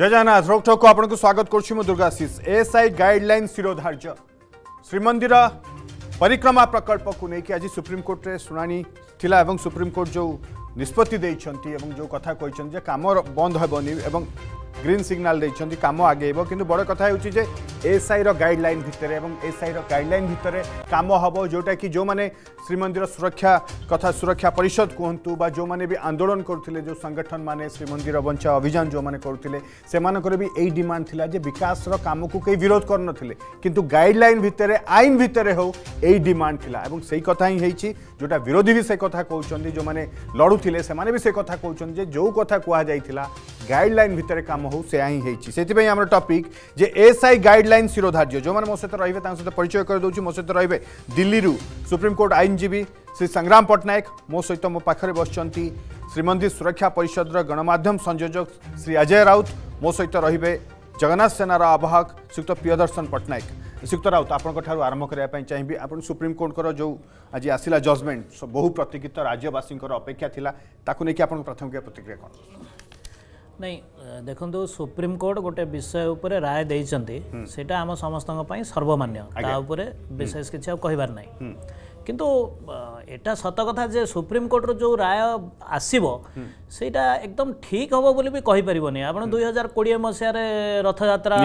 ଜୟଜଗନ୍ନାଥ ରୋକଠୋକକୁ ଆପଣଙ୍କୁ ସ୍ୱାଗତ କରୁଛି ମୁଁ ଦୁର୍ଗାଶିଷ ଏଏସ୍ଆଇ ଗାଇଡଲାଇନ୍ ଶିରୋଧାର୍ଯ୍ୟ ଶ୍ରୀମନ୍ଦିର ପରିକ୍ରମା ପ୍ରକଳ୍ପକୁ ନେଇକି ଆଜି ସୁପ୍ରିମକୋର୍ଟରେ ଶୁଣାଣି ଥିଲା ଏବଂ ସୁପ୍ରିମକୋର୍ଟ ଯେଉଁ ନିଷ୍ପତ୍ତି ଦେଇଛନ୍ତି ଏବଂ ଯେଉଁ କଥା କହିଛନ୍ତି ଯେ କାମ ବନ୍ଦ ହେବନି ଏବଂ গ্রিন সিগনাল দিয়েছেন কাম আগেব কিন্তু বড় কথা হচ্ছে যে এসআইর গাইডলাইন ভিতরে এবং এসআইর গাইডলাইন ভিতরে কাম হব যেটা কি যে শ্রীমন্দির সুরক্ষা কথা সুরক্ষা পরিষদ কুহতু বা যে বি আন্দোলন করুলে যে সংগঠন মানে শ্রীমন্দির বঞ্চা অভিযান যে করুলে সেমানকর বি এই ডিমান্ড লা যে বিকাশর কামকু কেউ বিরোধ করুনলে কিন্তু গাইডলাইন ভিতরে আইন ভিতরে হোক এই ডিমান্ড লা এবং সেই কথা হি হয়েছি যেটা বিরোধী বি সে কথা কৌন যে লড়ুলে সে কথা কৌন যে যে কথা কুয়া যাই গাইডলাইন ভিতরে কাম কাম হোক সেয়া হি হয়েছি সেইপাই আমার টপিক যে এসআই গাইডলাইন শিরোধার্য যে মো সহ রয়েবে তা সহ পরিচয় করে দেছি মো সহ রয়েবে দিল্লি সুপ্রিমকোর্ট আইনজীবী শ্রী সংগ্রাম পট্টনাক মো সহ মো পাখে বসছেন শ্রীমন্দির সুরক্ষা পরিষদর গণমাধ্যম সংযোজক শ্রী অজয় রাউত মো সহ রয়েবে জগন্নাথ সেনার আবাহক শ্রীযুক্ত প্রিয়দর্শন পট্টনাক ଶ୍ରୀଯୁକ୍ତ ରାଉତ ଆପଣଙ୍କ ଠାରୁ ଆରମ୍ଭ କରିବା ପାଇଁ ଚାହିଁବି ଆପଣ ସୁପ୍ରିମକୋର୍ଟଙ୍କର ଯେଉଁ ଆଜି ଆସିଲା ଜଜମେଣ୍ଟ ବହୁ ପ୍ରତିକ୍ଷିତ ରାଜ୍ୟବାସୀଙ୍କର ଅପେକ୍ଷା ଥିଲା ତାକୁ ନେଇକି ଆପଣଙ୍କ ପ୍ରାଥମିକ ପ୍ରତିକ୍ରିୟା କ'ଣ ନାଇଁ ଦେଖନ୍ତୁ ସୁପ୍ରିମକୋର୍ଟ ଗୋଟେ ବିଷୟ ଉପରେ ରାୟ ଦେଇଛନ୍ତି ସେଇଟା ଆମ ସମସ୍ତଙ୍କ ପାଇଁ ସର୍ବମାନ୍ୟ ତା ଉପରେ ବିଶେଷ କିଛି ଆଉ କହିବାର ନାହିଁ କିନ୍ତୁ ଏଟା ସତ କଥା ଯେ ସୁପ୍ରିମକୋର୍ଟର ଯେଉଁ ରାୟ ଆସିବ ସେଇଟା ଏକଦମ ଠିକ୍ ହେବ ବୋଲି ବି କହିପାରିବନି ଆପଣ ଦୁଇ ହଜାର କୋଡ଼ିଏ ମସିହାରେ ରଥଯାତ୍ରା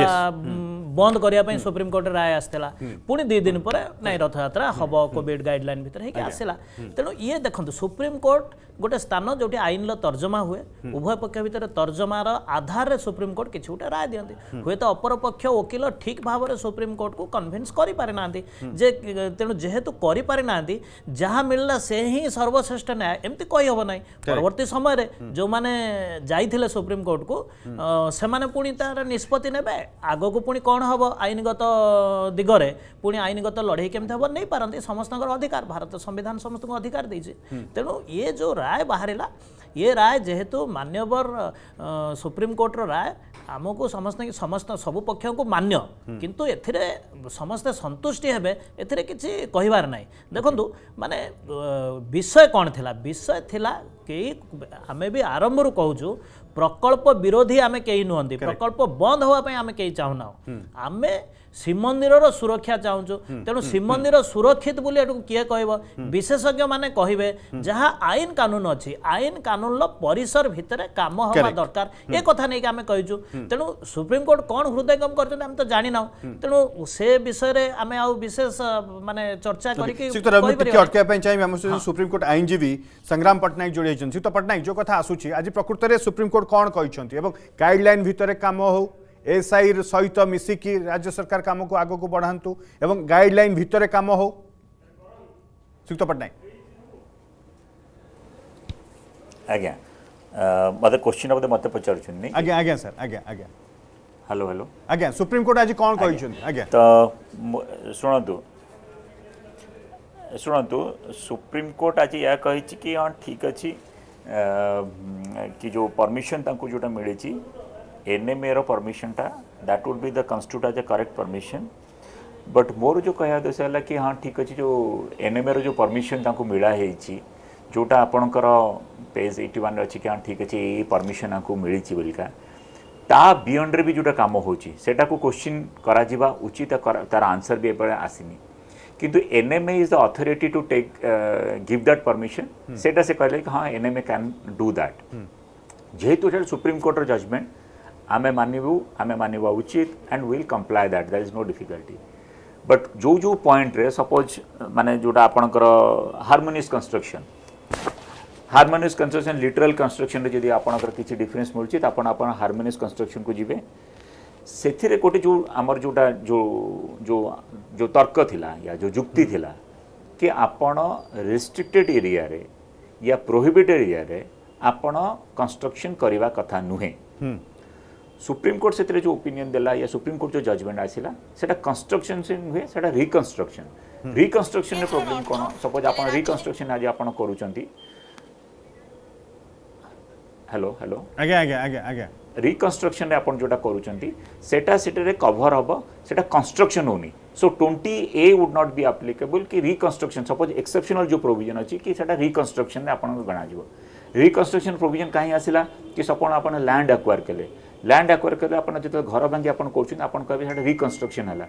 बंद करने हम्म। सुप्रीमकोर्ट राय आसाला हम्म। पुणी दुई दिन पर नाई रथयात्रा हम कॉविड गाइडलैन भितर हो आसला तेणु ये देखते सुप्रीमकोर्ट गोटे स्थान जो आईन रर्जमा हुए हम्म। उभय पक्ष भितर तर्जमार आधार में सुप्रीमकोर्ट किसी गोटे राय दिखते हुए तो अपरपक्ष वकिल ठीक भाव में सुप्रीमकोर्ट को कनभीन्स करना तेणु जेहेतु करा से ही सर्वश्रेष्ठ न्याय एमती कही हम ना परवर्त समय जो मैंने जाते सुप्रीमकोर्ट को से पुणी तार निष्पत्ति ने आग को पुणी कौन হব আইনগত দিগরে পুঁ আইনগত লড়াই কেমি হব নেই পারে সমস্ত অধিকার ভারত সংবিধান সমস্ত অধিকার দিয়েছে তেমন ইয়ে যে রায় বাহারা ইয়ে রায় যেহেতু মান্যবর সুপ্রিমকোর্টর রায় ଆମକୁ ସମସ୍ତେ ସମସ୍ତ ସବୁ ପକ୍ଷଙ୍କୁ ମାନ୍ୟ କିନ୍ତୁ ଏଥିରେ ସମସ୍ତେ ସନ୍ତୁଷ୍ଟି ହେବେ ଏଥିରେ କିଛି କହିବାର ନାହିଁ ଦେଖନ୍ତୁ ମାନେ ବିଷୟ କ'ଣ ଥିଲା ବିଷୟ ଥିଲା କେହି ଆମେ ବି ଆରମ୍ଭରୁ କହୁଛୁ ପ୍ରକଳ୍ପ ବିରୋଧୀ ଆମେ କେହି ନୁହନ୍ତି ପ୍ରକଳ୍ପ ବନ୍ଦ ହେବା ପାଇଁ ଆମେ କେହି ଚାହୁଁନାହୁଁ ଆମେ ଶ୍ରୀମନ୍ଦିରର ସୁରକ୍ଷା ଚାହୁଁଛୁ ତେଣୁ ଶ୍ରୀମନ୍ଦିର ସୁରକ୍ଷିତ ବୋଲି ଏଠୁ କିଏ କହିବ ବିଶେଷଜ୍ଞମାନେ କହିବେ ଯାହା ଆଇନ କାନୁନ ଅଛି ଆଇନ କାନୁନର ପରିସର ଭିତରେ କାମ ହେବା ଦରକାର ଏ କଥା ନେଇକି ଆମେ କହିଛୁ ତେଣୁ ସୁପ୍ରିମକୋର୍ଟ କ'ଣ ହୃଦୟଙ୍ଗମ କରିଛନ୍ତି ଆମେ ତ ଜାଣିନାହୁଁ ତେଣୁ ସେ ବିଷୟରେ ଆମେ ଆଉ ବିଶେଷ ମାନେ ଚର୍ଚ୍ଚା କରିକି ଅଟକାଇବା ପାଇଁ ଚାହିଁବି ଆମ ସହିତ ସୁପ୍ରିମକୋର୍ଟ ଆଇନଜୀବୀ ସଂଗ୍ରାମ ପଟ୍ଟନାୟକ ଯୋଡ଼ି ହେଇଛନ୍ତି ତ ପଟ୍ଟନାୟକ ଯେଉଁ କଥା ଆସୁଛି ଆଜି ପ୍ରକୃତରେ ସୁପ୍ରିମକୋର୍ଟ କ'ଣ କହିଛନ୍ତି ଏବଂ ଗାଇଡ଼ଲାଇନ୍ ଭିତରେ କାମ ହେଉ एसआई सहित मिसिकी राज्य सरकार कम को आग बढ़ात और गाइडलैन भितर कम हो आज्ञा मत क्वेश्चन बोलते मत पचार हेलो हेलो आज्ञा सुप्रीम आज कौन कह तो शुणु शुणु सुप्रीम आज यह कही कि हाँ ठीक अच्छी कि जो परमिशन जो मिली ए रमिशन टा that would be the constituted as a correct permission but more जो कह उद्देश्य कि हाँ ठीक अच्छे जो एनएमएर जो परमिशन मिला जोटा आपणकर पेज एट्टी वन अच्छे कि हाँ ठीक अच्छे ये परमिशन आपको मिली बोलिका ता बियंड्रे भी जोटा कम होटा को क्वेश्चन करा उचित तार आंसर भी एबार आसनी किंतु NMA is the authority to take give that permission से कहले कि हाँ एनएमए कैन डू दैट जेहेतु सुप्रीम कोर्टर जजमेंट आम मानवु आम मानवा उचित and will comply that that is no difficulty but जो जो पॉइंट रे सपोज माने जोटा आपणकर harmonious construction harmonious construction literal construction रे जदि आपणकर किछि डिफरेंस मिलछि त आपण आपण हारमोनियस कंस्ट्रक्शन को जिवे सेथिरे कोटे जो अमर जोटा जो जो जो तर्क थिला या जो युक्ति थिला कि आपण रिस्ट्रिक्टेड एरिया रे या प्रोहिबिटेड एरिया रे आपण कंस्ट्रक्शन करबा कथा नुहे हम्म। सुप्रीम कोर्ट से जो ओपिनियन देला या सुप्रीम कोर्ट जो जजमेंट आसला से हुए सेटा रिकंस्ट्रक्शन रिकंस्ट्रक्शन रे प्रॉब्लम कोन सपोज आप रिकंस्ट्रक्शन आज आप कर हेलो हेलो आज्ञा आज्ञा आज्ञा आज्ञा रे आपण जोटा सेटा रे कवर हबो सेटा कंस्ट्रक्शन होनी so 20 A would not be applicable कि रिकंस्ट्रक्शन सपोज एक्सेप्शनल जो प्रोविजन अछि कि सेटा रिकंस्ट्रक्शन रे आपण गणा गणाज रिकंस्ट्रक्शन प्रोविजन कहीं आसला कि सपोज आपण लैंड आक्वायर केले ଲ୍ୟାଣ୍ଡ ଆକ୍ୱାରିକରରେ ଆପଣ ଯେତେବେଳେ ଘର ଭାଙ୍ଗି ଆପଣ କରୁଛନ୍ତି ଆପଣ କହିବେ ସେଇଟା ରିକନ୍ଷ୍ଟ୍ରକ୍ସନ୍ ହେଲା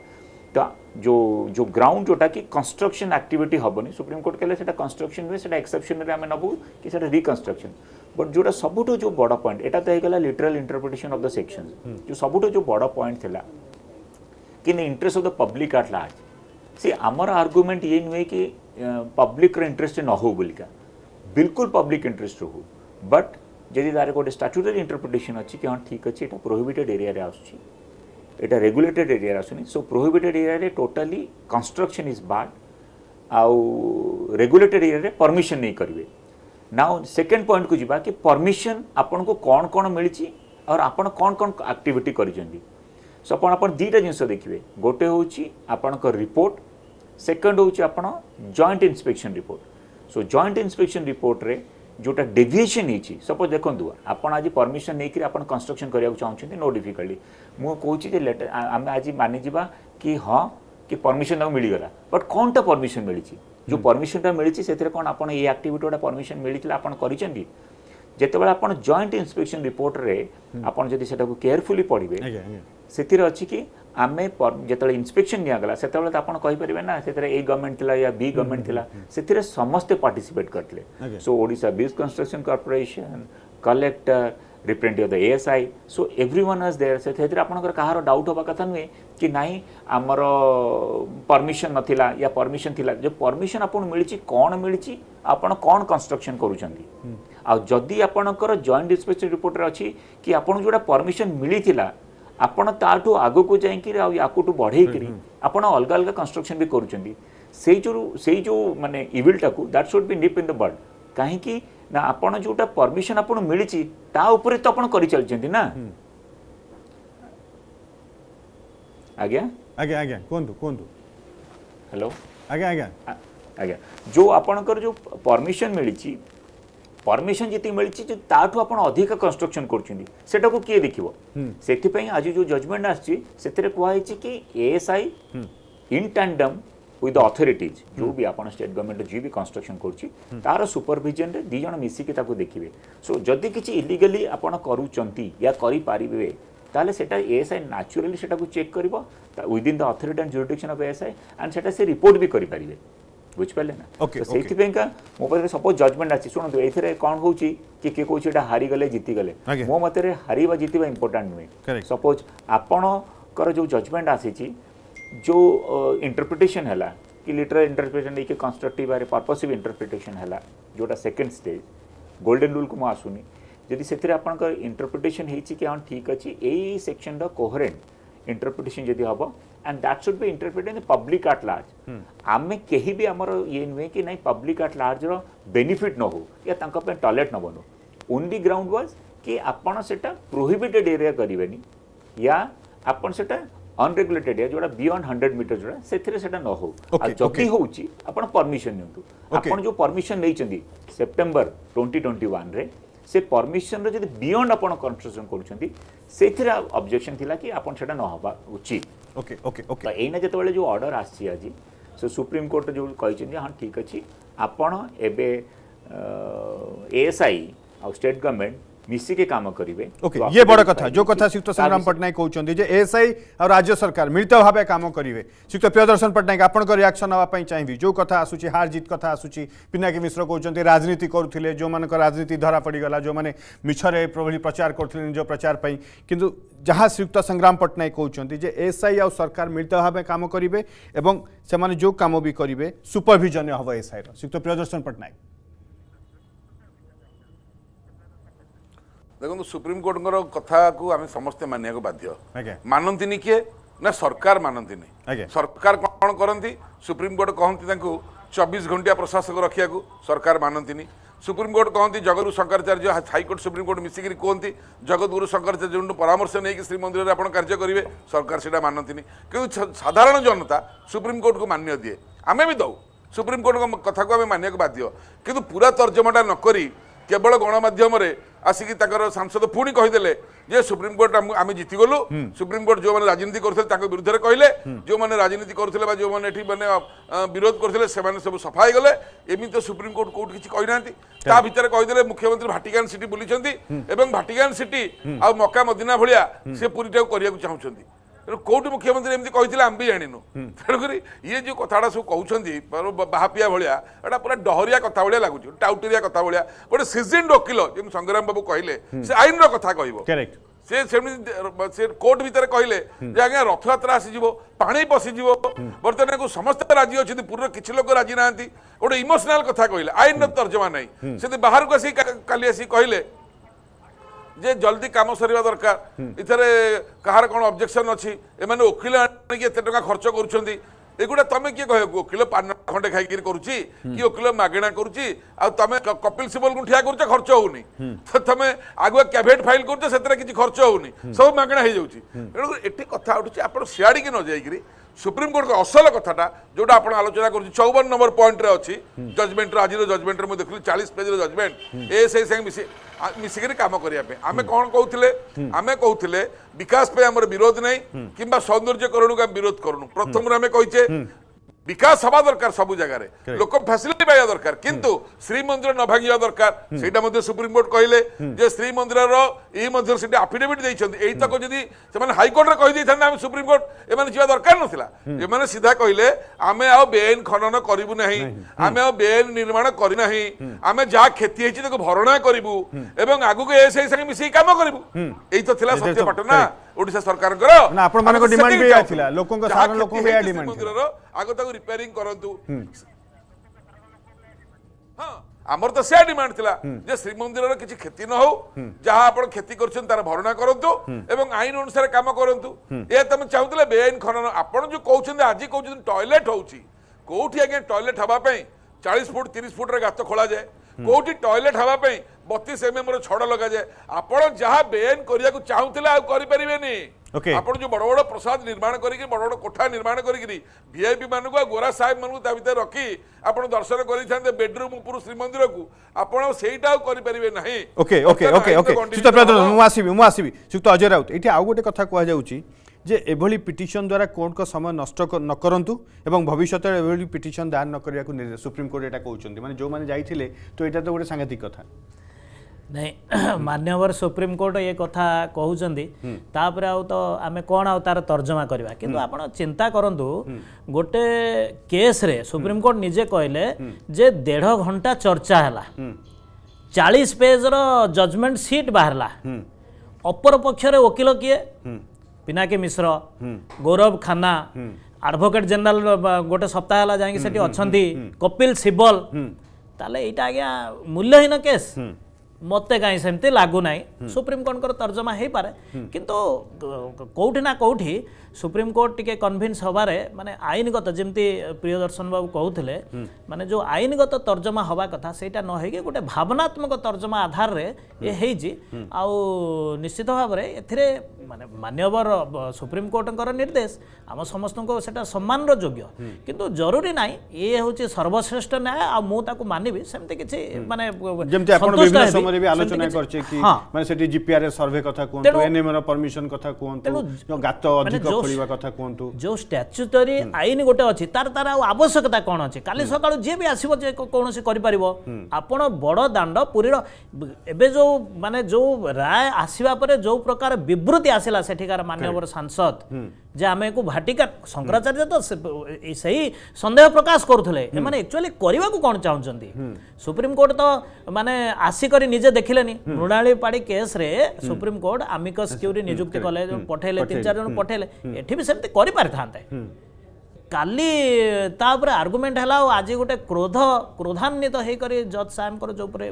ତ ଯେଉଁ ଯେଉଁ ଗ୍ରାଉଣ୍ଡ ଯେଉଁଟାକି କନ୍ଷ୍ଟ୍ରକ୍ସନ୍ ଆକ୍ଟିଭିଟି ହେବନି ସୁପ୍ରିମକୋର୍ଟ କହିଲେ ସେଇଟା କନ୍ଷ୍ଟ୍ରକ୍ସନ୍ ହୁଏ ସେଇଟା ଏକ୍ସେପ୍ସନ୍ରେ ଆମେ ନେବୁ କି ସେଇଟା ରିକନ୍ଷ୍ଟ୍ରକ୍ସନ୍ ବଟ୍ ଯେଉଁଟା ସବୁଠୁ ଯେଉଁ ବଡ଼ ପଏଣ୍ଟ ଏଇଟା ତ ହେଇଗଲା literal interpretation of the section ଯେଉଁ ସବୁଠୁ ଯେଉଁ ବଡ଼ ପଏଣ୍ଟ ଥିଲା କି in interest of the public at large ସେ ଆମର ଆର୍ଗୁମେଣ୍ଟ ଇଏ ନୁହେଁ କି ପବ୍ଲିକର ଇଣ୍ଟରେଷ୍ଟ ନ ହେଉ ବୋଲିକା ବିଲକୁଲ ପବ୍ଲିକ ଇଣ୍ଟରେଷ୍ଟ ହଉ ବଟ୍ ଯଦି ତାର ଗୋଟେ ଷ୍ଟାଚୁଟାରୀ ଇଣ୍ଟରପ୍ରିଟେସନ୍ ଅଛି କି ହଁ ଠିକ୍ ଅଛି ଏଇଟା ପ୍ରୋହିବିଟେଡ୍ ଏରିଆରେ ଆସୁଛି ଏଇଟା ରେଗୁଲେଟେଡ୍ ଏରିଆରେ ଆସୁନି ସୋ ପ୍ରୋହିବିଟେଡ୍ ଏରିଆରେ ଟୋଟାଲି କନଷ୍ଟ୍ରକ୍ସନ୍ ଇଜ୍ ବାଡ୍ ଆଉ ରେଗୁଲେଟେଡ୍ ଏରିଆରେ ପରମିସନ୍ ନେଇ କରିବେ ନାଉ ସେକେଣ୍ଡ ପଏଣ୍ଟକୁ ଯିବା କି ପରମିସନ୍ ଆପଣଙ୍କୁ କ'ଣ କ'ଣ ମିଳିଛି ଆଉ ଆପଣ କ'ଣ କ'ଣ ଆକ୍ଟିଭିଟି କରିଛନ୍ତି ସୋ ଆପଣ ଆପଣ ଦୁଇଟା ଜିନିଷ ଦେଖିବେ ଗୋଟେ ହେଉଛି ଆପଣଙ୍କ ରିପୋର୍ଟ ସେକେଣ୍ଡ ହେଉଛି ଆପଣ joint inspection report so joint inspection ରିପୋର୍ଟରେ ଯେଉଁଟା ଡେଭିଏସନ୍ ହେଇଛି ସପୋଜ୍ ଦେଖନ୍ତୁ ଆପଣ ଆଜି ପରମିସନ୍ ନେଇକରି ଆପଣ କନଷ୍ଟ୍ରକ୍ସନ୍ କରିବାକୁ ଚାହୁଁଛନ୍ତି ନୋ ଡିଫିକଲ୍ଟି ମୁଁ କହୁଛି ଯେ ଲେଟର ଆମେ ଆଜି ମାନିଯିବା କି ହଁ କି ପରମିସନ୍ ତାଙ୍କୁ ମିଳିଗଲା ବଟ୍ କ'ଣଟା ପରମିସନ୍ ମିଳିଛି ଯେଉଁ ପରମିସନ୍ଟା ମିଳିଛି ସେଥିରେ କ'ଣ ଆପଣ ଏଇ ଆକ୍ଟିଭିଟି ଗୋଟେ ପରମିସନ୍ ମିଳିଥିଲା ଆପଣ କରିଛନ୍ତି ଯେତେବେଳେ ଆପଣ ଜଏଣ୍ଟ ଇନ୍ସପେକ୍ସନ୍ ରିପୋର୍ଟରେ ଆପଣ ଯଦି ସେଟାକୁ କେୟାରଫୁଲି ପଢ଼ିବେ ସେଥିରେ ଅଛି କି आम जो इन्स्पेक्शन दिगला से आपड़ कहींपर ना से गवर्नमेंट थी या बी गवर्नमेंट थी से समस्ते पार्टिसिपेट करते सो ओडा बीज construction corporation collector representative the I so everyone was there से थेतिर आपनकर डाउट हवा कथा नहे कि ना हमर परमिशन नथिला या परमिशन थिला जो परमिशन आपन कौन मिली मिलची कौन कन्स्ट्रक्शन कंस्ट्रक्शन आदि आपणकर जदी आपनकर जॉइंट डिस्पेच रिपोर्ट अच्छी अछि कि आपन जोडा परमिशन मिली आपण ताठ आग को जाकर आगू बढ़ेकि अलग अलग कन्स्ट्रक्शन भी करूँ से जो दैट सुड भी निप इन द वर्ल्ड कहीं आप जो परमिशन आपको मिली तापरे तो आप चलते हेलो आज्ञा आज्ञा जो आपण जो परमिशन मिली परमिशन जी मिली ताठू अधिक कन्स्ट्रक्शन करा को किए देख से आज जो जजमेंट आसे कहुई कि S I in tandem with the authorities जो भी आप स्टेट गवर्नमेंट जी भी कन्स्ट्रक्शन कर तार सुपरभिजन दिज मिसिकी देखिए सो जदि किसी इलिगेली आप कर ताले सेटा एएसआई न्याचुराली से चेक कर within the authority and of S ASI and से रिपोर्ट भी करेंगे बुझे ना का मो पास सपोज जजमेंट आज शुणु ये कौन हो किए कौन ये हारीगले जीतीगले मो मत हार जीतवा इंपोर्टाट नुहे सपोज आपणकर जो जजमेंट आसी जो इंटरप्रिटेसन है कि लिटरल इंटरप्रिटेसन कि कन्स्ट्रक्ट आ रही इंटरप्रिटेसन है जोटा सेकेंड स्टेज गोल्डेन रूल को मुझुनि जी से इंटरप्रिटेसन हो ठीक अच्छे यही सेक्शन रोहरेन्ट इंटरप्रिटेसन जब हम and that should be interpret in public at large आम कहीं भी आम ये नुहे कि ना पब्लिक एट लार्जर बेनिफिट न हो या टयलेट न बनो ओनली ग्राउंड वाज कि आपड़ प्रोहबिटेड एरिया करें या आपड़ से अनरेगुलेटेड या जोड़ा बियॉन्ड हंड्रेड मीटर जोड़ा से न हो जदि हूँ आप परमिशन निंतु जो परमिशन नहीं सेप्टेम्बर ट्वेंटी ट्वेंटी वन से परमिशन रे जदि बियॉन्ड आप कंस्ट्रक्शन कर ऑब्जेक्शन कि आपन न होबा उचित ओके ओके ओके ତ ଏଇନା ଯେତେବେଳେ ଯେଉଁ ଅର୍ଡ଼ର ଆସିଛି ଆଜି ସେ ସୁପ୍ରିମକୋର୍ଟ ଯେଉଁ କହିଛନ୍ତି ହଁ ଠିକ୍ ଅଛି ଆପଣ ଏବେ ଏଏସ୍ଆଇ ଆଉ ଷ୍ଟେଟ୍ ଗଭର୍ଣ୍ଣମେଣ୍ଟ मिसिके काम करिवे ओके ये बड़ा कथा जो कथा सुक्त संग्राम पटनायक कहउछन जे एएसआई और राज्य सरकार मिलित भाबे काम करिवे सुक्त प्रियदर्शन पटनायक आपन को रिएक्शन आवा पई चाहिबि जो कथा आसुची हार जीत कथा आसुची पिनाकी मिश्र कहउछन राजनीति करथिले जो मन को राजनीति धरा पड़ी गला जो माने मिछरे प्रभली प्रचार करथिले जो प्रचार पई किंतु जहां सुक्त संग्राम पटनायक कहउछन जे एएसआई और सरकार मिलित भाबे काम करिवे एवं से माने जो काम भी करेंगे सुपरविजन हो एएसआई रो सुक्त प्रियदर्शन पटनायक ଦେଖନ୍ତୁ ସୁପ୍ରିମକୋର୍ଟଙ୍କର କଥାକୁ ଆମେ ସମସ୍ତେ ମାନିବାକୁ ବାଧ୍ୟ ମାନନ୍ତିନି କିଏ ନା ସରକାର ମାନନ୍ତିନି ସରକାର କ'ଣ କରନ୍ତି ସୁପ୍ରିମକୋର୍ଟ କହନ୍ତି ତାଙ୍କୁ ଚବିଶ ଘଣ୍ଟିଆ ପ୍ରଶାସକ ରଖିବାକୁ ସରକାର ମାନନ୍ତିନି ସୁପ୍ରିମକୋର୍ଟ କହନ୍ତି ଜଗଦୁରୁ ଶଙ୍କରାଚାର୍ଯ୍ୟ ହାଇକୋର୍ଟ ସୁପ୍ରିମକୋର୍ଟ ମିଶିକିରି କୁହନ୍ତି ଜଗଦଗୁରୁ ଶଙ୍କରାଚାର୍ଯ୍ୟଙ୍କଠୁ ପରାମର୍ଶ ନେଇକି ଶ୍ରୀମନ୍ଦିରରେ ଆପଣ କାର୍ଯ୍ୟ କରିବେ ସରକାର ସେଇଟା ମାନନ୍ତିନି କିନ୍ତୁ ସାଧାରଣ ଜନତା ସୁପ୍ରିମକୋର୍ଟକୁ ମାନ୍ୟ ଦିଏ ଆମେ ବି ଦେଉ ସୁପ୍ରିମକୋର୍ଟଙ୍କ କଥାକୁ ଆମେ ମାନିବାକୁ ବାଧ୍ୟ କିନ୍ତୁ ପୁରା ତର୍ଜମାଟା ନକରି କେବଳ ଗଣମାଧ୍ୟମରେ ଆସିକି ତାଙ୍କର ସାଂସଦ ପୁଣି କହିଦେଲେ ଯେ ସୁପ୍ରିମକୋର୍ଟ ଆମେ ଜିତିଗଲୁ ସୁପ୍ରିମକୋର୍ଟ ଯେଉଁମାନେ ରାଜନୀତି କରୁଥିଲେ ତାଙ୍କ ବିରୁଦ୍ଧରେ କହିଲେ ଯେଉଁମାନେ ରାଜନୀତି କରୁଥିଲେ ବା ଯେଉଁମାନେ ଏଠି ମାନେ ବିରୋଧ କରୁଥିଲେ ସେମାନେ ସବୁ ସଫା ହେଇଗଲେ ଏମିତି ତ ସୁପ୍ରିମକୋର୍ଟ କୋର୍ଟ କିଛି କହିନାହାନ୍ତି ତା ଭିତରେ କହିଦେଲେ ମୁଖ୍ୟମନ୍ତ୍ରୀ ଭାଟିକାନ ସିଟି ବୁଲିଛନ୍ତି ଏବଂ ଭାଟିକାନ ସିଟି ଆଉ ମକା ମଦିନା ଭଳିଆ ସେ ପୁରୀଟାକୁ କରିବାକୁ ଚାହୁଁଛନ୍ତି ତେଣୁ କେଉଁଠି ମୁଖ୍ୟମନ୍ତ୍ରୀ ଏମିତି କହିଥିଲେ ଆମେ ବି ଜାଣିନୁ ତେଣୁକରି ଇଏ ଯେଉଁ କଥାଟା ସବୁ କହୁଛନ୍ତି ବାହାପିଆ ଭଳିଆ ଏଇଟା ପୁରା ଡହରିଆ କଥା ଭଳିଆ ଲାଗୁଛି ଟାଉଟେରିଆ କଥା ଭଳିଆ ଗୋଟେ ସିଜିନ୍ ଓକିଲ ଯେମିତି ସଂଗ୍ରାମ ବାବୁ କହିଲେ ସେ ଆଇନର କଥା କହିବ ସେ ସେମିତି ସେ କୋର୍ଟ ଭିତରେ କହିଲେ ଯେ ଆଜ୍ଞା ରଥଯାତ୍ରା ଆସିଯିବ ପାଣି ପଶିଯିବ ବର୍ତ୍ତମାନ ଏହାକୁ ସମସ୍ତେ ରାଜି ଅଛନ୍ତି ପୁରୀର କିଛି ଲୋକ ରାଜି ନାହାନ୍ତି ଗୋଟେ ଇମୋସନାଲ କଥା କହିଲେ ଆଇନର ତର୍ଜମା ନାହିଁ ସେ ବାହାରକୁ ଆସିକି କାଲି ଆସିକି କହିଲେ ଯେ ଜଲ୍ଦି କାମ ସରିବା ଦରକାର ଏଥିରେ କାହାର କ'ଣ ଅବଜେକ୍ସନ୍ ଅଛି ଏମାନେ ଓକିଲ ଆଣିକି ଏତେ ଟଙ୍କା ଖର୍ଚ୍ଚ କରୁଛନ୍ତି ଏଗୁଡ଼ା ତମେ କିଏ କହିବାକୁ ଓକିଲ ପାନ ଖଣ୍ଡେ ଖାଇକିରି କରୁଛି କି ଓକିଲ ମାଗଣା କରୁଛି ଆଉ ତମେ କପିଲ ସିବଲଙ୍କୁ ଠିଆ କରୁଛ ଖର୍ଚ୍ଚ ହଉନି ତ ତମେ ଆଗୁଆ କ୍ୟାଭେଟ୍ ଫାଇଲ୍ କରୁଛ ସେଥିରେ କିଛି ଖର୍ଚ୍ଚ ହଉନି ସବୁ ମାଗଣା ହେଇଯାଉଛି ଏଣୁ ଏଠି କଥା ଉଠୁଛି ଆପଣ ସିଆଡ଼ିକି ନ ଯାଇକିରି ସୁପ୍ରିମକୋର୍ଟଙ୍କ ଅସଲ କଥାଟା ଯେଉଁଟା ଆପଣ ଆଲୋଚନା କରୁଛି ଚଉବନ ନମ୍ବର ପଏଣ୍ଟରେ ଅଛି ଜଜମେଣ୍ଟର ଆଜିର ଜଜମେଣ୍ଟରେ ମୁଁ ଦେଖିଲି ଚାଳିଶ ପେଜର ଜଜମେଣ୍ଟ ଏ ସେଇ ସାଙ୍ଗେ ମିଶି ମିଶିକିରି କାମ କରିବା ପାଇଁ ଆମେ କ'ଣ କହୁଥିଲେ ଆମେ କହୁଥିଲେ ବିକାଶ ପାଇଁ ଆମର ବିରୋଧ ନାହିଁ କିମ୍ବା ସୌନ୍ଦର୍ଯ୍ୟକରଣକୁ ଆମେ ବିରୋଧ କରୁନୁ ପ୍ରଥମରୁ ଆମେ କହିଛେ বিকাশ হওয়া দরকার সবু জায়গায় লোক ফ্যাসিলিটি পাইবা দরকার কিন্তু শ্রীমন্দির ন ভাঙিবা দরকার সেইটা মধ্যে সুপ্রিমকোর্ট কহিলে যে শ্রীমন্দিরর এই মধ্যে সেটা আফিডেভিট দিয়েছেন এইতক যদি সে হাইকোর্টরে কহিদেইথান্তে আমি সুপ্রিমকোর্ট এমানে যা দরকার নথিলা এমানে সিধা কহিলে আমি আও বেআইন খনন করিবু নাহি আমি আও বেআইন নির্মাণ করি নাহি আমি যা ক্ষতি হয়েছে তাকে ভরণা করিবু এবং আগুকে এসআই সাথে মিশিয়ে কাম করিবু এই তো থিলা সত্য পাঠ না ଓଡ଼ିଶା ସରକାରଙ୍କର ଆପଣମାନଙ୍କ ଡିମାଣ୍ଡ ବି ଥିଲା ଲୋକଙ୍କ ସାଧାରଣ ଲୋକଙ୍କ ବି ଡିମାଣ୍ଡ ମନ୍ଦିରର ଆଗ ତାକୁ ରିପେୟାରିଂ କରନ୍ତୁ ହଁ ଆମର ତ ସେୟା ଡିମାଣ୍ଡ ଥିଲା ଯେ ଶ୍ରୀମନ୍ଦିରର କିଛି କ୍ଷତି ନ ହଉ ଯାହା ଆପଣ କ୍ଷତି କରୁଛନ୍ତି ତାର ଭରଣା କରନ୍ତୁ ଏବଂ ଆଇନ ଅନୁସାରେ କାମ କରନ୍ତୁ ଏ ତମେ ଚାହୁଁଥିଲେ ବେଆଇନ ଖନନ ଆପଣ ଯୋଉ କହୁଛନ୍ତି ଆଜି କହୁଛନ୍ତି ଟଏଲେଟ୍ ହଉଛି କୋଉଠି ଆଜ୍ଞା ଟଏଲେଟ୍ ହେବା ପାଇଁ ଚାଳିଶ ଫୁଟ ତିରିଶ ଫୁଟର ଗାତ ଖୋଳାଯାଏ କୋଉଠି ଟଏଲେଟ୍ ହେବା ପାଇଁ বতিশ এম এম ছড় লগাযায়ে আপনার যা বেআইন করা চাহুলে আপারে আপনার যে বড় বড় প্রসাদ নির্মাণ করি বড় বড় কোঠা নির্মাণ করি ভিআইপি মানুষ গোরা সাহেব মানুষ তা ভিতরে রকি আপনার দর্শন করে থাকে বেডরুম উপর শ্রীমন্দির কু আপনার সেইটা আপারে না ওকে ওকে ওকে ওকে সুক্ত প্রধান মু আসিবি মু আসিবি সুক্ত অজয় রাউত এটি আউ গোটে কথা কুয়া যাউচি যে এভাবে পিটিশন দ্বারা কোর্টক সময় নষ্ট নকরন্তু এবং ভবিষ্যতের এভাবে পিটিশন দায়ের নকরিয়া সুপ্রিমকোর্ট এটা কৌন মানে যে যাই তো এটা তো গোটে সাংঘাতিক কথা ନାଇଁ ମାନ୍ୟବର ସୁପ୍ରିମକୋର୍ଟ ଏ କଥା କହୁଛନ୍ତି ତାପରେ ଆଉ ତ ଆମେ କ'ଣ ଆଉ ତାର ତର୍ଜମା କରିବା କିନ୍ତୁ ଆପଣ ଚିନ୍ତା କରନ୍ତୁ ଗୋଟେ କେସ୍ରେ ସୁପ୍ରିମକୋର୍ଟ ନିଜେ କହିଲେ ଯେ ଦେଢ଼ ଘଣ୍ଟା ଚର୍ଚ୍ଚା ହେଲା ଚାଳିଶ ପେଜ୍ର ଜଜମେଣ୍ଟ ସିଟ୍ ବାହାରିଲା ଅପର ପକ୍ଷରେ ଓକିଲ କିଏ ପିନାକୀ ମିଶ୍ର ଗୌରବ ଖାନ୍ନା ଆଡ଼ଭୋକେଟ ଜେନେରାଲ ଗୋଟେ ସପ୍ତାହ ହେଲା ଯାଇକି ସେଠି ଅଛନ୍ତି କପିଲ ସିବଲ ତାହେଲେ ଏଇଟା ଆଜ୍ଞା ମୂଲ୍ୟହୀନ କେସ୍ ମୋତେ କାହିଁ ସେମିତି ଲାଗୁନାହିଁ ସୁପ୍ରିମକୋର୍ଟଙ୍କର ତର୍ଜମା ହେଇପାରେ କିନ୍ତୁ କେଉଁଠି ନା କେଉଁଠି ସୁପ୍ରିମକୋର୍ଟ ଟିକେ କନ୍ଭିନ୍ସ ହେବାରେ ମାନେ ଆଇନଗତ ଯେମିତି ପ୍ରିୟଦର୍ଶନ ବାବୁ କହୁଥିଲେ ମାନେ ଯେଉଁ ଆଇନଗତ ତର୍ଜମା ହେବା କଥା ସେଇଟା ନ ହେଇକି ଗୋଟେ ଭାବନାତ୍ମକ ତର୍ଜମା ଆଧାରରେ ଇଏ ହେଇଛି ଆଉ ନିଶ୍ଚିତ ଭାବରେ ଏଥିରେ ମାନେ ମାନ୍ୟବର ସୁପ୍ରିମକୋର୍ଟଙ୍କର ନିର୍ଦ୍ଦେଶ ଆମ ସମସ୍ତଙ୍କୁ ସେଇଟା ସମ୍ମାନର ଯୋଗ୍ୟ କିନ୍ତୁ ଜରୁରୀ ନାହିଁ ଇଏ ହେଉଛି ସର୍ବଶ୍ରେଷ୍ଠ ନ୍ୟାୟ ଆଉ ମୁଁ ତାକୁ ମାନିବି ସେମିତି କିଛି ମାନେ ସମୟରେ ବି ଆଲୋଚନା କରିଛେ କି ମାନେ ସେଠି ଜିପିଆରଏସ ସର୍ଭେ କଥା କୁହନ୍ତୁ ଏନଏମ ର ପରମିଶନ କଥା କୁହନ୍ତୁ ଗାତ ଅଧିକ ଖୋଳିବା କଥା କୁହନ୍ତୁ ଯୋଉ ଷ୍ଟାଚ୍ୟୁଟରୀ ଆଇନ ଗୋଟେ ଅଛି ତାର ତାର ଆଉ ଆବଶ୍ୟକତା କଣ ଅଛି କାଲି ସକାଳୁ ଯିଏ ବି ଆସିବ ଯେ କୌଣସି କରିପାରିବ ଆପଣ ବଡ଼ ଦାଣ୍ଡ ପୁରୀର ଏବେ ଯୋଉ ମାନେ ଯୋଉ ରାୟ ଆସିବା ପରେ ଯୋଉ ପ୍ରକାର ବିବୃତି ଆସିଲା ସେଠିକାର ମାନ୍ୟବର ସାଂସଦ जे आम को भाटिका शंकराचार्य तो से ही सन्देह प्रकाश करचुअली करने को कौन चाहते सुप्रीमकोर्ट तो मानने आसिक निजे देखिले मृणाली पाड़ी केस्रे सुप्रीमकोर्ट आमिकस क्यूरी निजुक्ति कले पठले तीन चार जन पठले ये भी सेमती करें କାଲି ତା ଉପରେ ଆର୍ଗୁମେଣ୍ଟ ହେଲା ଆଉ ଆଜି ଗୋଟେ କ୍ରୋଧ କ୍ରୋଧାନ୍ୱିତ ହେଇକରି ଜଜ୍ ସାହେବଙ୍କର ଯେଉଁ ଉପରେ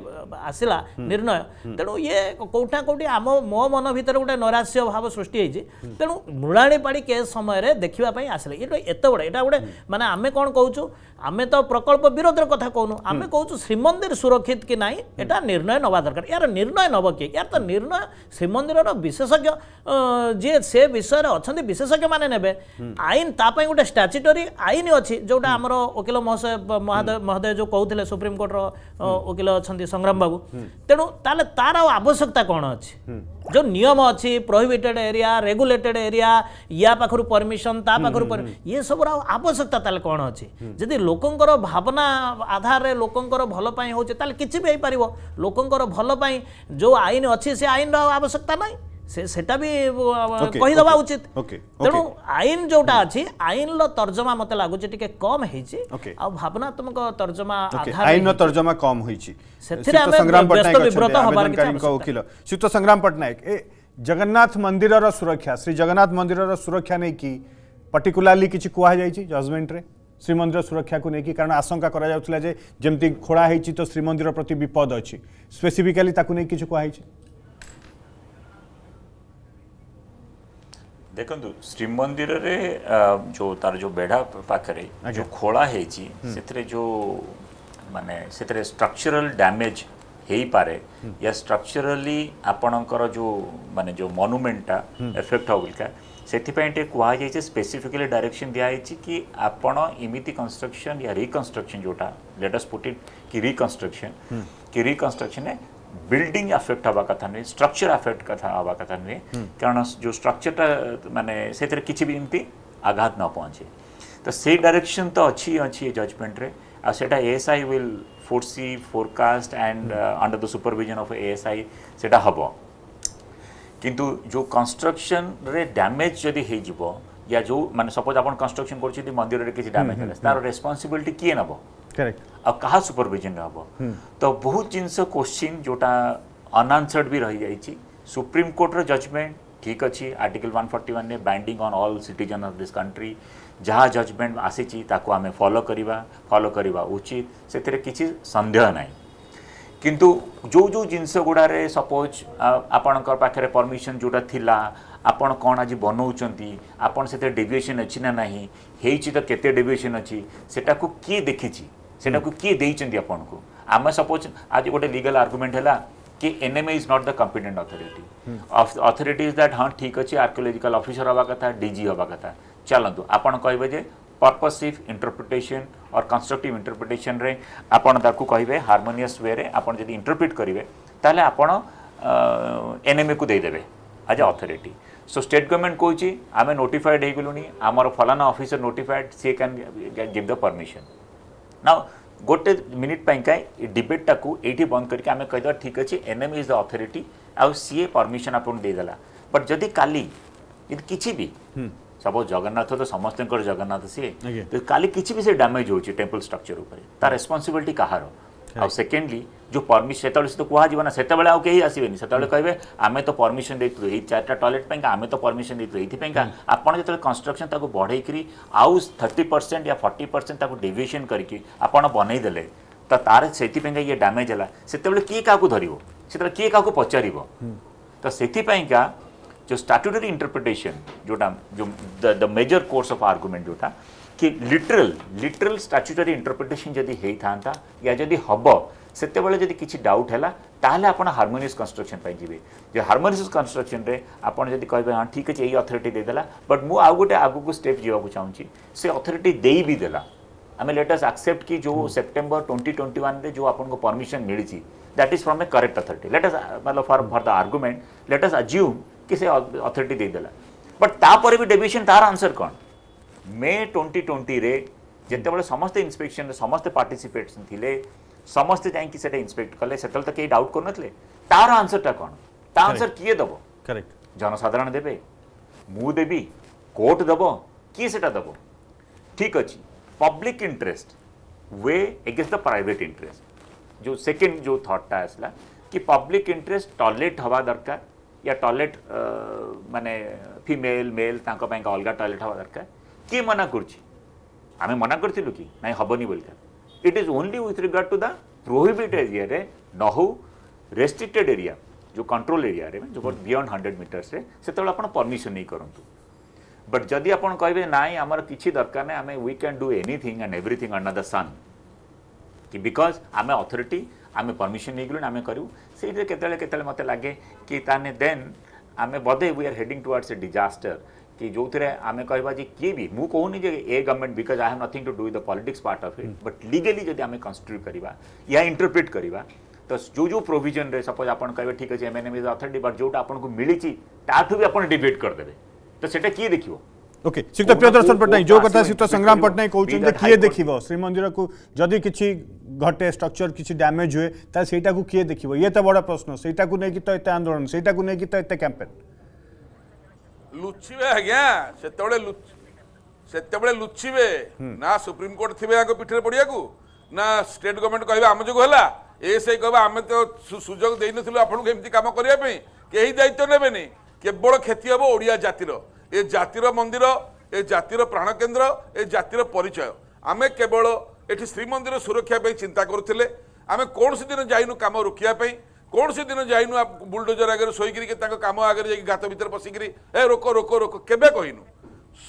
ଆସିଲା ନିର୍ଣ୍ଣୟ ତେଣୁ ଇଏ କେଉଁଠା କେଉଁଠି ଆମ ମୋ ମନ ଭିତରେ ଗୋଟେ ନୈରାଶ୍ୟ ଭାବ ସୃଷ୍ଟି ହେଇଛି ତେଣୁ ମୃଳାଣିପାଡ଼ି କେସ୍ ସମୟରେ ଦେଖିବା ପାଇଁ ଆସିଲେ ଏଇଟା ଏତେ ବଡ଼ ଏଇଟା ଗୋଟେ ମାନେ ଆମେ କ'ଣ କହୁଛୁ ଆମେ ତ ପ୍ରକଳ୍ପ ବିରୋଧରେ କଥା କହୁନୁ ଆମେ କହୁଛୁ ଶ୍ରୀମନ୍ଦିର ସୁରକ୍ଷିତ କି ନାହିଁ ଏଇଟା ନିର୍ଣ୍ଣୟ ନେବା ଦରକାର ୟାର ନିର୍ଣ୍ଣୟ ନେବ କିଏ ୟାର ତ ନିର୍ଣ୍ଣୟ ଶ୍ରୀମନ୍ଦିରର ବିଶେଷଜ୍ଞ ଯିଏ ସେ ବିଷୟରେ ଅଛନ୍ତି ବିଶେଷଜ୍ଞମାନେ ନେବେ ଆଇନ ତା ପାଇଁ ଗୋଟେ ଷ୍ଟାଚ୍ୟୁ ମ୍ୟାଣ୍ଡେଟୋରୀ ଆଇନ ଅଛି ଯେଉଁଟା ଆମର ଓକିଲ ମହାଶୟ ମହୋଦୟ ଯେଉଁ କହୁଥିଲେ ସୁପ୍ରିମକୋର୍ଟର ଓକିଲ ଅଛନ୍ତି ସଂଗ୍ରାମ ବାବୁ ତେଣୁ ତାହେଲେ ତାର ଆଉ ଆବଶ୍ୟକତା କ'ଣ ଅଛି ଯେଉଁ ନିୟମ ଅଛି ପ୍ରୋହିବିଟେଡ୍ ଏରିଆ ରେଗୁଲେଟେଡ୍ ଏରିଆ ୟା ପାଖରୁ ପରମିସନ୍ ତା ପାଖରୁ ଏସବୁର ଆଉ ଆବଶ୍ୟକତା ତାହେଲେ କ'ଣ ଅଛି ଯଦି ଲୋକଙ୍କର ଭାବନା ଆଧାରରେ ଲୋକଙ୍କର ଭଲ ପାଇଁ ହେଉଛି ତାହେଲେ କିଛି ବି ହେଇପାରିବ ଲୋକଙ୍କର ଭଲ ପାଇଁ ଯେଉଁ ଆଇନ ଅଛି ସେ ଆଇନର ଆଉ ଆବଶ୍ୟକତା ନାହିଁ से कहीदबा उचित तेणु आईन जो आईन रर्जमा मतलब लगुच कम हो भावनात्मक तर्जमा कम होता संग्राम पट्टनायक जगन्नाथ मंदिर सुरक्षा श्री जगन्नाथ मंदिर सुरक्षा नहीं कि पर्टिकुलाली किसी कहुई जजमेंट रे श्रीमंदिर सुरक्षा को लेकिन कारण आशंका करा करमती खोड़ा तो श्रीमंदिर प्रति विपद अच्छी स्पेसीफिकाली ताकू कहुई देखु श्रीमंदिर जो तार जो बेढ़ा पाखे जो खोला है जो मानते स्ट्रक्चरल डैमेज हो पारे या स्ट्रक्चरली आपणकर जो मान जो मनुमेन्टा एफेक्ट हल्का से कहुए स्पेसीफिकली डायरेक्शन दिखाई कि आपड़ इमिती कन्स्ट्रक्शन या रिकनस्ट्रक्शन जोटा लेटस्ट पुट इट कि रिकनस्ट्रक्शन कि रिकनस्ट्रक्शन बिल्डिंग अफेक्ट हवा कथा नुह स्ट्रक्चर अफेक्ट कथा हवा कथा नुहे हम्म। कारण जो स्ट्रक्चर मानने से किसी भी एमती आघात न पहुँचे तो से डायरेक्शन तो अच्छी अच्छी जजमेंट रेटा A S I will for forecast and under the supervision of A S I से हम किंतु जो कंस्ट्रक्शन रे डैमेज जदि या जो मैंने सपोज आप कंस्ट्रक्शन कर मंदिर किसी डैमेज तार रेस्पनसबिलिटी किए नब क्या सुपरभिजन हम तो बहुत जिन क्वेश्चन जोटा अनआनसर्ड भी रही जाए सुप्रीमकोर्टर जजमेंट ठीक अच्छी article one forty one binding on all citizen of this country जहाँ जजमेंट आसी आम फलो करवा फलो करवा उचित से किसी सन्देह ना कि जो जो जिनस गुड़ा सपोज आपणकर परमिशन जोटा थी आपन कौन आज बनाऊंट आपन से डेविएशन अच्छी ना ना हो तो कैसे डेविएशन अच्छी से किए देखी সেটাকে কিয়ে দেইছেন को আমি सपोज आज गोटे লিগাল आर्गुमेंट হলা कि NMA is not the competent authority authority is that हाँ ठीक अच्छे आर्कियोलोजिकल अफिसर हवा कथा डीजी हवा कथा चलतु आप कहे पर्पसिव इंटरप्रिटेसन और कन्स्ट्रक्टिव इंटरप्रिटेसन रे ताकू कहे हारमोनियस वे रे आपण जदि इंटरप्रिट करेंगे ताहले आपण एनएमए को देदेवे as a authority so state government कहे आम नोटिफाइड हो गलु आमर फलाना officer notified she can give the permission ना गोटे मिनिट पाइंका डिबेटा को ये बंद करके आम कहीद ठीक अच्छे एम इज द अथरीटी आउ सी परमिशन आपको देदेला बट जदि का किसी भी सब जगन्नाथ तो समस्त जगन्नाथ सीए तो कल किसी भी सी डैमेज हो टेम्पल स्ट्रक्चर उपर तार रेस्पनसबिलिट कहार आउ सेकेंडली जो परमिशन से तो कहना से आसबेन से कहे आम तो परमिशन दे ये चार टयलेट आम तो परमिशन दे ये जो कन्स्ट्रक्शन बढ़े कि आउ थर्टी परसेंट या फर्टी परसेंट डिविजन करके आप बनईदे तो तार से ये डैमेज है से किए क्या धरव से किए क्या पचार तो से जो स्टाट्यूटरी इंटरप्रिटेसन जोटा जो the major course of argument जोटा कि लिटरल लिटरल स्टाच्युटरी इंटरप्रिटेशन जदि होता या जदि हम सेत किसी डाउट है तेल आप हारमोनियस कन्स्ट्रक्शन जी जो हारमोनियस कन्स्ट्रक्शन में आपड़ जब कहते हैं हाँ ठीक अच्छे ये अथरीटी देदेला बट मुझे आउ गोटे आगे स्टेप जावाक चाहूँगी से अथरीटी दे भी देला आम लेटर्स आक्सेप्ट कि जो सेप्टेम्बर ट्वेंटी ट्वेंटी वन जो आपको परमिशन मिली that is from a correct authority letters मतलब for for the argument letters assume कि से अथरीटी देदेला बट ताप भी डेविशन तार आंसर कौन मे ट्वेंटी ट्वेंटी जितेबाला समस्त इन्स्पेक्शन समस्त पार्टीसीपेट थी ସମସ୍ତେ ଯାଇକି ସେଇଟା ଇନ୍ସପେକ୍ଟ କଲେ ସେତେବେଳେ ତ କେହି ଡାଉଟ୍ କରୁନଥିଲେ ତାର ଆନ୍ସରଟା କ'ଣ ତା ଆନ୍ସର କିଏ ଦେବ କରେକ୍ଟ ଜନସାଧାରଣ ଦେବେ ମୁଁ ଦେବି କୋର୍ଟ ଦେବ କିଏ ସେଟା ଦେବ ଠିକ୍ ଅଛି public interest way against the private interest ଯେଉଁ ସେକେଣ୍ଡ ଯେଉଁ ଥଟ୍ଟା ଆସିଲା କି ପବ୍ଲିକ୍ ଇଣ୍ଟରେଷ୍ଟ ଟଏଲେଟ୍ ହେବା ଦରକାର या टॉयलेट माने फीमेल मेल अलग टॉयलेट हवा दरकार किए मना कर आम मना करूँ कि ना हेनी बोलकर it is only with regard to the prohibit area eh? Restricted area जो कंट्रोल एरिया रे जो बियंड हंड्रेड मीटर्स से परमिशन नहीं करूँ बट जदि आप कहे नाई आम कि दरकार ना आम we can do anything and everything under the sun कि बिकज आम अथरीटी आम परमिशन नहीं गलु आम करूँ से केत मत लगे कि देन आम बधे we are heading towards a disaster कि जो आम कह किए भी मु कहूनी a government because I have nothing to do the politics part of it but legally जब आम कन्स्टिट्यूट करवा या इंटरप्रिट करवा तो जो जो प्रोविजन रे सपोज आप कहे ठीक अच्छे M N M is authority but जो आपको मिली ताठू भी आप डिबेट करदे तो से किए देखिए ओके श्रीयुक्त प्रियदर्शन पट्टनायक जो कथा श्री संग्राम पट्टनायक कहते किए देख श्रीमंदिर को जदि किसी घटे स्ट्रक्चर किसी डैमेज हुए तो सहीटा किए देखिए ये तो बड़ प्रश्न सहीटा को लेकिन तो ये आंदोलन सहीटा को लेकिन तो ये कैंपेन ଲୁଚିବେ ଆଜ୍ଞା ସେତେବେଳେ ସେତେବେଳେ ଲୁଚିବେ ନା ସୁପ୍ରିମକୋର୍ଟ ଥିବେ ଆଗ ପିଠରେ ପଡ଼ିବାକୁ ନା ଷ୍ଟେଟ୍ ଗଭର୍ଣ୍ଣମେଣ୍ଟ କହିବେ ଆମ ଯୋଗୁଁ ହେଲା ଏ ସେଇ କହିବେ ଆମେ ତ ସୁଯୋଗ ଦେଇନଥିଲୁ ଆପଣଙ୍କୁ ଏମିତି କାମ କରିବା ପାଇଁ କେହି ଦାୟିତ୍ୱ ନେବେନି କେବଳ କ୍ଷତି ହେବ ଓଡ଼ିଆ ଜାତିର ଏ ଜାତିର ମନ୍ଦିର ଏ ଜାତିର ପ୍ରାଣକେନ୍ଦ୍ର ଏ ଜାତିର ପରିଚୟ ଆମେ କେବଳ ଏଠି ଶ୍ରୀମନ୍ଦିର ସୁରକ୍ଷା ପାଇଁ ଚିନ୍ତା କରୁଥିଲେ ଆମେ କୌଣସି ଦିନ ଯାଇନୁ କାମ ରୋକିବା ପାଇଁ କୌଣସି ଦିନ ଯାଇନୁ ବୁଲଡୋଜର ଆଗରେ ଶୋଇକିରି କି ତାଙ୍କ କାମ ଆଗରେ ଯାଇକି ଗାତ ଭିତରେ ପଶିକିରି ଏ ରୋକ ରୋକ ରୋକ କେବେ କହିନୁ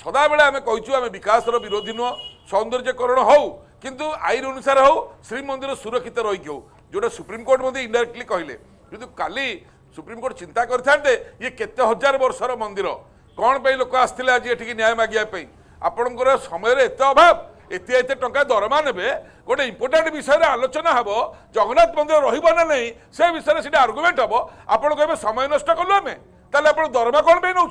ସଦାବେଳେ ଆମେ କହିଛୁ ଆମେ ବିକାଶର ବିରୋଧୀ ନୁହଁ ସୌନ୍ଦର୍ଯ୍ୟକରଣ ହେଉ କିନ୍ତୁ ଆଇନ ଅନୁସାରେ ହେଉ ଶ୍ରୀମନ୍ଦିର ସୁରକ୍ଷିତ ରହିକି ହେଉ ଯେଉଁଟା ସୁପ୍ରିମକୋର୍ଟ ମଧ୍ୟ ଇଣ୍ଡାଇରେକ୍ଟଲି କହିଲେ କିନ୍ତୁ କାଲି ସୁପ୍ରିମକୋର୍ଟ ଚିନ୍ତା କରିଥାନ୍ତେ ଇଏ କେତେ ହଜାର ବର୍ଷର ମନ୍ଦିର କ'ଣ ପାଇଁ ଲୋକ ଆସିଥିଲେ ଆଜି ଏଠିକି ନ୍ୟାୟ ମାଗିବା ପାଇଁ ଆପଣଙ୍କର ସମୟରେ ଏତେ ଅଭାବ এতে এতে টঙ্কা দরমা নেবে গোটে ইম্পর্টাট বিষয়ে আলোচনা হব জগন্নাথ মন্দির রহব না নাই সে বিষয়ে সেটা আর্গুমেন্ট হব আপনার কে সময় নষ্ট কলু আমি তাহলে আপনার দরমা কোণ পাই নৌ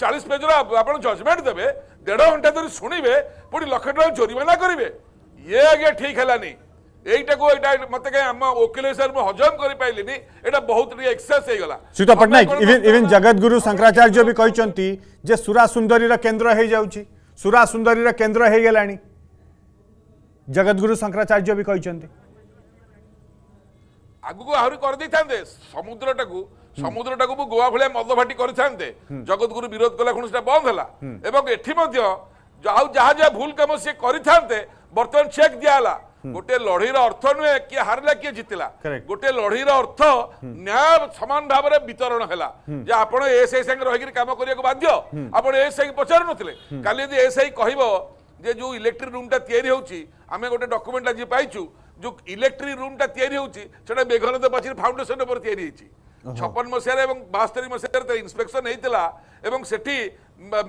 চাশ পেজর আপনার জজমেন্ট দেবে দেড় ঘন্টা ধরে শুণবে পুঁ লক্ষ টাকা জরিমানা করবে ইয়ে আজ্ঞা ঠিক হলানি এইটাকু এটা মতে কাই আম ওকিল হিসাবে মু হজম করি পাইলিনি এটা বহুত টি এক্সেস হই গলা সুত পটনায়ক ইভেন ইভেন জগৎগুরু শঙ্করাচার্য বি কইচন্তি যে সুরা সুন্দরীর কেন্দ্র হই যাউচি সুরা সুন্দরীর কেন্দ্র হই গলানি জগদ্গুরু শঙ্করাচার্য বি কিন্তু ଆଗକୁ ଆହୁରି କରିଦେଇଥାନ୍ତେ ସମୁଦ୍ରଟାକୁ ସମୁଦ୍ରଟାକୁ ମୁଁ ଗୋଆ ଭଳିଆ ମଦ ଭାଟି କରିଥାନ୍ତେ ଜଗତଗୁରୁ ବିରୋଧ କଲା ଖୁଣୁ ସେଟା ବନ୍ଦ ହେଲା ଏବଂ ଏଠି ମଧ୍ୟ ଆଉ ଯାହା ଯାହା ଭୁଲ କାମ ସିଏ କରିଥାନ୍ତେ ବର୍ତ୍ତମାନ ଚେକ୍ ଦିଆହେଲା ଗୋଟେ ଲଢେଇର ଅର୍ଥ ନୁହେଁ କିଏ ହାରିଲା କିଏ ଜିତିଲା ଗୋଟେ ଲଢେଇର ଅର୍ଥ ନ୍ୟାୟ ସମାନ ଭାବରେ ବିତରଣ ହେଲା ଯେ ଆପଣ ଏସ୍ଆଇ ସାଙ୍ଗେ ରହିକିରି କାମ କରିବାକୁ ବାଧ୍ୟ ଆପଣ ଏସ୍ଆଇ ପଚାରୁନଥିଲେ କାଲି ଯଦି ଏସ୍ଆଇ କହିବ যে যে ইলেকট্রি রুমটা তৈরি হচ্ছে আমি গোটে ডকুমেন্ট আজ পাইছু যে ইলেকট্রি রুমটা তৈরি হচ্ছে সেটা মেঘনাথ পাচির ফাউন্ডেসন উপরে তৈরি হয়েছে ছপন মশায় এবং বাস্তরি মশায় তার ইন্সপেকশন হয়েছিল এবং সেটি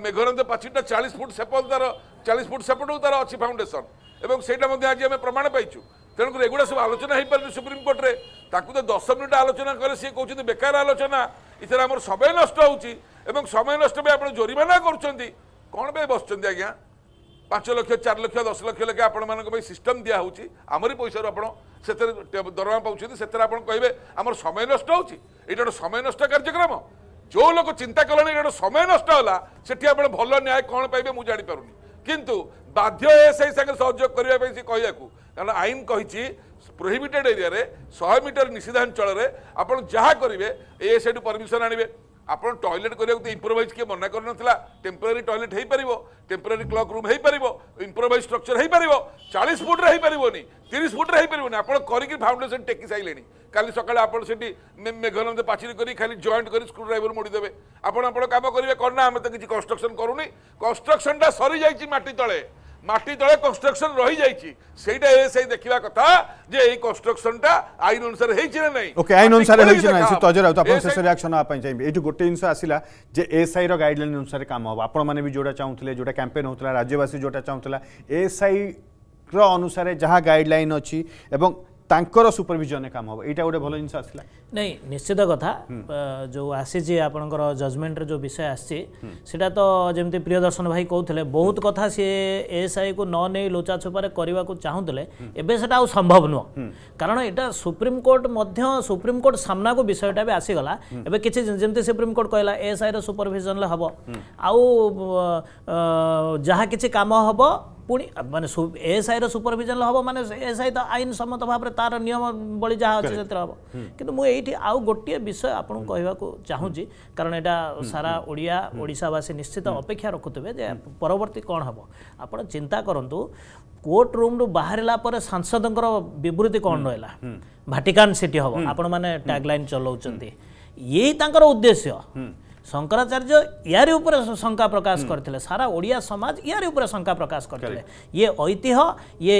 মেঘনাথ পাচিরটা চাশ ফুট সেপট তার চাশ ফুট সেপটও তার অছি ফাউন্ডেসন এবং সেইটা মধ্যে আজ আমি প্রমাণ পাইছু তেমনি এগুলা সব আলোচনা হয়েপারে সুপ্রিমকোর্টে তাকে তো দশ মিনিট আলোচনা করে সি কৌন বেকার আলোচনা এতে আমার সময় নষ্ট হচ্ছে এবং সময় নষ্ট পাই আপনার জরিমানা করছেন কোণ পাই বসছেন আজ্ঞা ପାଞ୍ଚ ଲକ୍ଷ ଚାରି ଲକ୍ଷ ଦଶ ଲକ୍ଷ ଲେଖେ ଆପଣମାନଙ୍କ ପାଇଁ ସିଷ୍ଟମ୍ ଦିଆହେଉଛି ଆମରି ପଇସାରୁ ଆପଣ ସେଥିରେ ଦରମା ପାଉଛନ୍ତି ସେଥିରେ ଆପଣ କହିବେ ଆମର ସମୟ ନଷ୍ଟ ହେଉଛି ଏଇଟା ଗୋଟେ ସମୟ ନଷ୍ଟ କାର୍ଯ୍ୟକ୍ରମ ଯେଉଁ ଲୋକ ଚିନ୍ତା କଲେଣି ଏଇଟା ଗୋଟେ ସମୟ ନଷ୍ଟ ହେଲା ସେଠି ଆପଣ ଭଲ ନ୍ୟାୟ କ'ଣ ପାଇବେ ମୁଁ ଜାଣିପାରୁନି କିନ୍ତୁ ବାଧ୍ୟ ଏ ସେଇ ସାଙ୍ଗରେ ସହଯୋଗ କରିବା ପାଇଁ ସେ କହିବାକୁ କାରଣ ଆଇନ କହିଛି ପ୍ରୋହିବିଟେଡ଼ ଏରିଆରେ ଶହେ ମିଟର ନିଷିଦ୍ଧାଞ୍ଚଳରେ ଆପଣ ଯାହା କରିବେ ଏ ସେଇଠୁ ପରମିଶନ ଆଣିବେ ଆପଣ ଟଏଲେଟ୍ କରିବାକୁ ତ ଇମ୍ପ୍ରୋଭାଇଜ୍ କିଏ ମନା କରିନଥିଲା ଟେମ୍ପୋରାରୀ ଟଏଲେଟ୍ ହେଇପାରିବ ଟେମ୍ପୋରାରୀ କ୍ଲକ୍ ରୁମ୍ ହେଇପାରିବ ଇମ୍ପ୍ରୋଭାଇଜ୍ ଷ୍ଟ୍ରକ୍ଚର୍ ହେଇପାରିବ ଚାଳିଶ ଫୁଟ୍ରେ ହେଇପାରିବନି ତିରିଶ ଫୁଟ୍ରେ ହେଇପାରିବନି ଆପଣ କରିକି ଫାଉଣ୍ଡେସନ୍ ଟେକି ସାରିଲେଣି কালি সকালে আপনার সেটি মেঘর মধ্যে পাচিরি করে খালি জয়েন্ট করে স্ক্রু ড্রাইভর মোড়ি দেবে আপনার আপনার কাম করবে কর না আমি তো কিছু কনস্ট্রকশন করুনি কনস্ট্রকশনটা সরি যাই মাটি তলে মাটি তলে কনস্ট্রকশন যাই সেইটা এএসআই দেখা কথা যে এই কনস্ট্রকশনটা আইন অনুসারে হয়েছে না নাই ওকে আইন অনুসারে হয়েছে না সে তজরাও তো আপন শেষ রিয়াকশন আপা চাইবে এইটু গোটে জিনিস আসিলা যে এএসআই র গাইডলাইন অনুসারে কাম হব আপন মানে বি যোটা চাউতলে যোটা ক্যাম্পেন হতলা রাজ্যবাসী যোটা চাউতলা এএসআই ର ଅନୁସାରେ ଯାହା ଗାଇଡ଼ଲାଇନ୍ ଅଛି ଏବଂ ତାଙ୍କର ସୁପରଭିଜନରେ କାମ ହେବ ଏଇଟା ଗୋଟେ ଭଲ ଜିନିଷ ଆସିଲା ନାଇଁ ନିଶ୍ଚିତ କଥା ଯେଉଁ ଆସିଛି ଆପଣଙ୍କର ଜଜମେଣ୍ଟର ଯେଉଁ ବିଷୟ ଆସିଛି ସେଇଟା ତ ଯେମିତି ପ୍ରିୟଦର୍ଶନ ଭାଇ କହୁଥିଲେ ବହୁତ କଥା ସିଏ ଏଏସ୍ଆଇକୁ ନ ନେଇ ଲୋଚା ଛପାରେ କରିବାକୁ ଚାହୁଁଥିଲେ ଏବେ ସେଟା ଆଉ ସମ୍ଭବ ନୁହଁ କାରଣ ଏଇଟା ସୁପ୍ରିମକୋର୍ଟ ମଧ୍ୟ ସୁପ୍ରିମକୋର୍ଟ ସାମ୍ନାକୁ ବିଷୟଟା ବି ଆସିଗଲା ଏବେ କିଛି ଯେମିତି ସୁପ୍ରିମକୋର୍ଟ କହିଲା ଏଏସ୍ଆଇର ସୁପରଭିଜନରେ ହେବ ଆଉ ଯାହା କିଛି କାମ ହେବ ପୁଣି ମାନେ ଏଏସ୍ଆଇର ସୁପରଭିଜନ ହେବ ମାନେ ଏଏସ୍ଆଇ ତ ଆଇନ ସମ୍ମତ ଭାବରେ ତାର ନିୟମାବଳୀ ଯାହା ଅଛି ସେଥିରେ ହେବ କିନ୍ତୁ ମୁଁ ଏଇ ସେଇଠି ଆଉ ଗୋଟିଏ ବିଷୟ ଆପଣଙ୍କୁ କହିବାକୁ ଚାହୁଁଛି କାରଣ ଏଇଟା ସାରା ଓଡ଼ିଆ ଓଡ଼ିଶାବାସୀ ନିଶ୍ଚିତ ଅପେକ୍ଷା ରଖୁଥିବେ ଯେ ପରବର୍ତ୍ତୀ କ'ଣ ହେବ ଆପଣ ଚିନ୍ତା କରନ୍ତୁ କୋର୍ଟ ରୁମ୍ରୁ ବାହାରିଲା ପରେ ସାଂସଦଙ୍କର ବିବୃତ୍ତି କ'ଣ ରହିଲା ଭାଟିକାନ୍ ସିଟି ହେବ ଆପଣମାନେ ଟ୍ୟାଗ୍ ଲାଇନ୍ ଚଲାଉଛନ୍ତି ଏଇ ତାଙ୍କର ଉଦ୍ଦେଶ୍ୟ ଶଙ୍କରାଚାର୍ଯ୍ୟ ଇଆରି ଉପରେ ଶଙ୍କା ପ୍ରକାଶ କରିଥିଲେ ସାରା ଓଡ଼ିଆ ସମାଜ ଇଆରି ଉପରେ ଶଙ୍କା ପ୍ରକାଶ କରିଥିଲେ ଇଏ ଐତିହ୍ୟ ଇଏ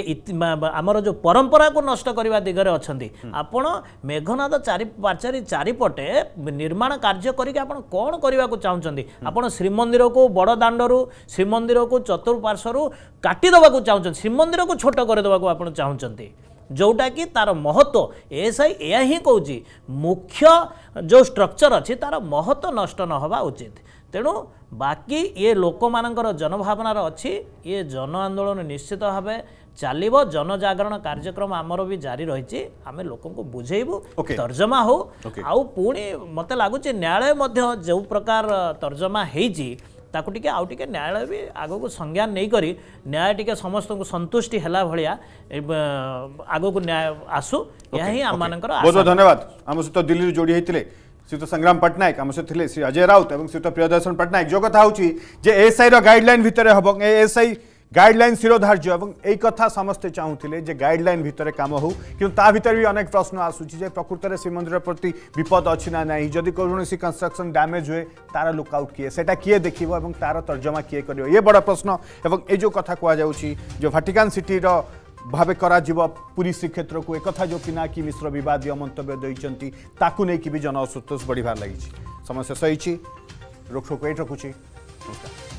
ଆମର ଯେଉଁ ପରମ୍ପରାକୁ ନଷ୍ଟ କରିବା ଦିଗରେ ଅଛନ୍ତି ଆପଣ ମେଘନାଦ ଚାରି ପାଚେରୀ ଚାରିପଟେ ନିର୍ମାଣ କାର୍ଯ୍ୟ କରିକି ଆପଣ କ'ଣ କରିବାକୁ ଚାହୁଁଛନ୍ତି ଆପଣ ଶ୍ରୀମନ୍ଦିରକୁ ବଡ଼ ଦାଣ୍ଡରୁ ଶ୍ରୀମନ୍ଦିରକୁ ଚତୁର୍ପାର୍ଶ୍ୱରୁ କାଟିଦେବାକୁ ଚାହୁଁଛନ୍ତି ଶ୍ରୀମନ୍ଦିରକୁ ଛୋଟ କରିଦେବାକୁ ଆପଣ ଚାହୁଁଛନ୍ତି ଯେଉଁଟାକି ତା'ର ମହତ୍ଵ ଏଏସ୍ଆଇ ଏହା ହିଁ କହୁଛି ମୁଖ୍ୟ ଯେଉଁ ଷ୍ଟ୍ରକ୍ଚର୍ ଅଛି ତା'ର ମହତ୍ଵ ନଷ୍ଟ ନ ହେବା ଉଚିତ ତେଣୁ ବାକି ଇଏ ଲୋକମାନଙ୍କର ଜନଭାବନାର ଅଛି ଇଏ ଜନ ଆନ୍ଦୋଳନ ନିଶ୍ଚିତ ଭାବେ ଚାଲିବ ଜନଜାଗରଣ କାର୍ଯ୍ୟକ୍ରମ ଆମର ବି ଜାରି ରହିଛି ଆମେ ଲୋକଙ୍କୁ ବୁଝେଇବୁ ତର୍ଜମା ହଉ ଆଉ ପୁଣି ମୋତେ ଲାଗୁଛି ନ୍ୟାୟାଳୟ ମଧ୍ୟ ଯେଉଁ ପ୍ରକାର ତର୍ଜମା ହେଇଛି ତାକୁ ଟିକେ ଆଉ ଟିକେ ନ୍ୟାୟାଳୟ ବି ଆଗକୁ ସଂଜ୍ଞାନ ନେଇକରି ନ୍ୟାୟ ଟିକେ ସମସ୍ତଙ୍କୁ ସନ୍ତୁଷ୍ଟି ହେଲା ଭଳିଆ ଆଗକୁ ନ୍ୟାୟ ଆସୁ ଏହା ହିଁ ଆମମାନଙ୍କର ବହୁତ ବହୁତ ଧନ୍ୟବାଦ ଆମ ସହିତ ଦିଲ୍ଲୀରୁ ଯୋଡ଼ି ହୋଇଥିଲେ শ্রীযুক্ত সংগ্রাম পট্টনাক আমার সহ শ্রী অজয় রাউত এবং শ্রীযুক্ত প্রিয়দর্শন পট্টনাক যে কথা হচ্ছে যে এএসআই গাইডলাইন ভিতরে হব এএসআই গাইডলাইন শিরোধার্য এবং এই কথা সমস্তে চাহুলে যে গাইডলাইন ভিতরে কাম হো কিন্তু তা ভিতরে অনেক প্রশ্ন আসুচি যে প্রকৃতরে শ্রীমন্দির প্রতি বিপদ অনেক না যদি কৌশি কনস্ট্রকশন ড্যামেজ হুয়ে তার লুকআউট কি সেটা কি দেখিব এবং তার তর্জমা কি করিব ইয়ে বড় প্রশ্ন এবং এই যে কথা কুযাচ্ছি যে ভাটিকান সিটির ভাবে করা যাব পুরী শ্রীক্ষেত্রকু একথা যে পিনাকি মিশ্র বিবাদীয় মন্তব্য দিয়েছেন তাকে নিয়ে বি জন অসন্তোষ বড়িবার লাগিছে সময় শেষ হয়েছি রোকঠোক এইট রকুছি নমস্কার